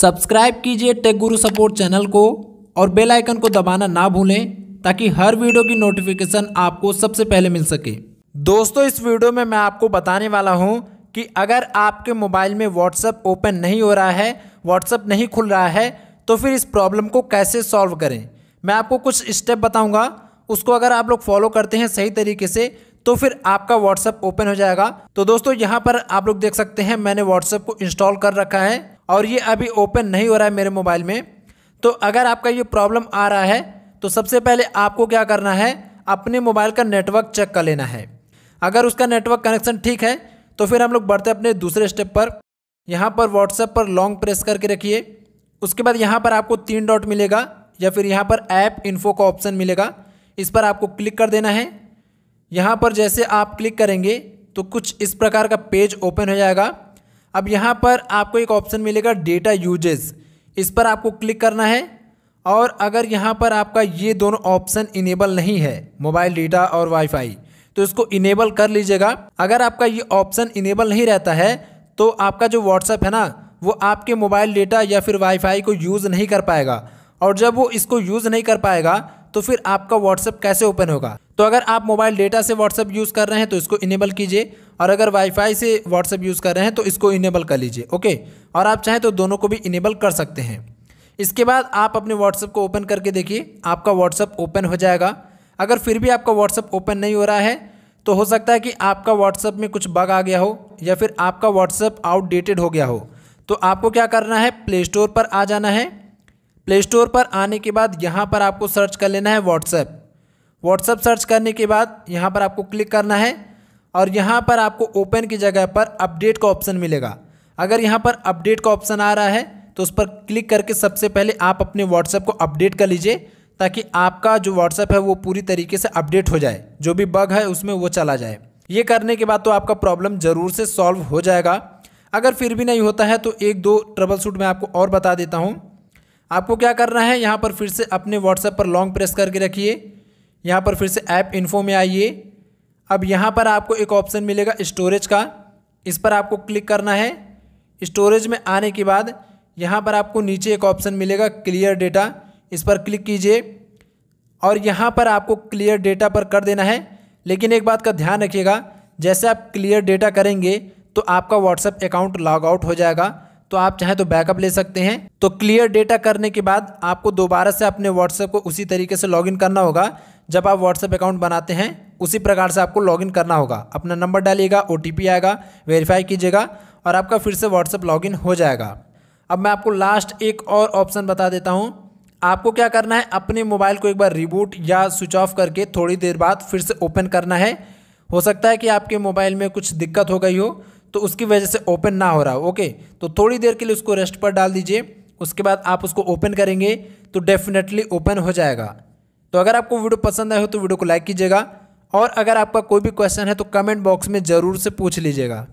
subscribe कीजिए take गुरु support channel को और बेल आइकन को दबाना ना भूलें ताकि हर वीडियो की नोटिफिकेशन आपको सबसे पहले मिल सके दोस्तों इस वीडियो में मैं आपको बताने वाला हूं कि अगर आपके मोबाइल में व्हाट्सएप ओपन नहीं हो रहा है व्हाट्सएप नहीं खुल रहा है तो फिर इस प्रॉब्लम को कैसे सॉल्व करें मैं आपको कुछ स्टेप बताऊँगा उसको अगर आप लोग फॉलो करते हैं सही तरीके से तो फिर आपका व्हाट्सअप ओपन हो जाएगा तो दोस्तों यहाँ पर आप लोग देख सकते हैं मैंने व्हाट्सएप को इंस्टॉल कर रखा है और ये अभी ओपन नहीं हो रहा है मेरे मोबाइल में तो अगर आपका ये प्रॉब्लम आ रहा है तो सबसे पहले आपको क्या करना है अपने मोबाइल का नेटवर्क चेक कर लेना है अगर उसका नेटवर्क कनेक्शन ठीक है तो फिर हम लोग बढ़ते अपने दूसरे स्टेप पर यहाँ पर व्हाट्सएप पर लॉन्ग प्रेस करके रखिए उसके बाद यहाँ पर आपको तीन डॉट मिलेगा या फिर यहाँ पर ऐप इन्फो का ऑप्शन मिलेगा इस पर आपको क्लिक कर देना है यहाँ पर जैसे आप क्लिक करेंगे तो कुछ इस प्रकार का पेज ओपन हो जाएगा अब यहाँ पर आपको एक ऑप्शन मिलेगा डेटा यूजेस इस पर आपको क्लिक करना है और अगर यहाँ पर आपका ये दोनों ऑप्शन इनेबल नहीं है मोबाइल डेटा और वाईफाई तो इसको इनेबल कर लीजिएगा अगर आपका ये ऑप्शन इनेबल नहीं रहता है तो आपका जो व्हाट्सएप है ना वो आपके मोबाइल डेटा या फिर वाईफाई को यूज़ नहीं कर पाएगा और जब वो इसको यूज़ नहीं कर पाएगा तो फिर आपका व्हाट्सअप कैसे ओपन होगा तो अगर आप मोबाइल डेटा से व्हाट्सअप यूज़ कर रहे हैं तो इसको इनेबल कीजिए और अगर वाईफाई से व्हाट्सअप यूज़ कर रहे हैं तो इसको इनेबल कर लीजिए ओके और आप चाहें तो दोनों को भी इनेबल कर सकते हैं इसके बाद आप अपने व्हाट्सअप को ओपन करके देखिए आपका व्हाट्सअप ओपन हो जाएगा अगर फिर भी आपका व्हाट्सअप ओपन नहीं हो रहा है तो हो सकता है कि आपका व्हाट्सअप में कुछ बग आ गया हो या फिर आपका व्हाट्सअप आउटडेटेड हो गया हो तो आपको क्या करना है प्ले स्टोर पर आ जाना है प्ले स्टोर पर आने के बाद यहाँ पर आपको सर्च कर लेना है व्हाट्सएप व्हाट्सएप सर्च करने के बाद यहाँ पर आपको क्लिक करना है और यहाँ पर आपको ओपन की जगह पर अपडेट का ऑप्शन मिलेगा अगर यहाँ पर अपडेट का ऑप्शन आ रहा है तो उस पर क्लिक करके सबसे पहले आप अपने व्हाट्सएप को अपडेट कर लीजिए ताकि आपका जो व्हाट्सएप है वो पूरी तरीके से अपडेट हो जाए जो भी बग है उसमें वो चला जाए ये करने के बाद तो आपका प्रॉब्लम ज़रूर से सॉल्व हो जाएगा अगर फिर भी नहीं होता है तो एक दो ट्रबल सूट मैं आपको और बता देता हूँ आपको क्या करना है यहाँ पर फिर से अपने व्हाट्सएप पर लॉन्ग प्रेस करके रखिए यहाँ पर फिर से ऐप इन्फो में आइए अब यहाँ पर आपको एक ऑप्शन मिलेगा स्टोरेज का इस पर आपको क्लिक करना है स्टोरेज में आने के बाद यहाँ पर आपको नीचे एक ऑप्शन मिलेगा क्लियर डेटा इस पर क्लिक कीजिए और यहाँ पर आपको क्लियर डेटा पर कर देना है लेकिन एक बात का ध्यान रखिएगा जैसे आप क्लियर डेटा करेंगे तो आपका व्हाट्सएप अकाउंट लॉग आउट हो जाएगा तो आप चाहे तो बैकअप ले सकते हैं तो क्लियर डेटा करने के बाद आपको दोबारा से अपने व्हाट्सएप को उसी तरीके से लॉगिन करना होगा जब आप व्हाट्सएप अकाउंट बनाते हैं उसी प्रकार से आपको लॉगिन करना होगा अपना नंबर डालिएगा ओ आएगा वेरीफाई कीजिएगा और आपका फिर से व्हाट्सएप लॉगिन हो जाएगा अब मैं आपको लास्ट एक और ऑप्शन बता देता हूँ आपको क्या करना है अपने मोबाइल को एक बार रिबूट या स्विच ऑफ करके थोड़ी देर बाद फिर से ओपन करना है हो सकता है कि आपके मोबाइल में कुछ दिक्कत हो गई हो तो उसकी वजह से ओपन ना हो रहा हो ओके तो थोड़ी देर के लिए उसको रेस्ट पर डाल दीजिए उसके बाद आप उसको ओपन करेंगे तो डेफिनेटली ओपन हो जाएगा तो अगर आपको वीडियो पसंद आए हो तो वीडियो को लाइक कीजिएगा और अगर आपका कोई भी क्वेश्चन है तो कमेंट बॉक्स में ज़रूर से पूछ लीजिएगा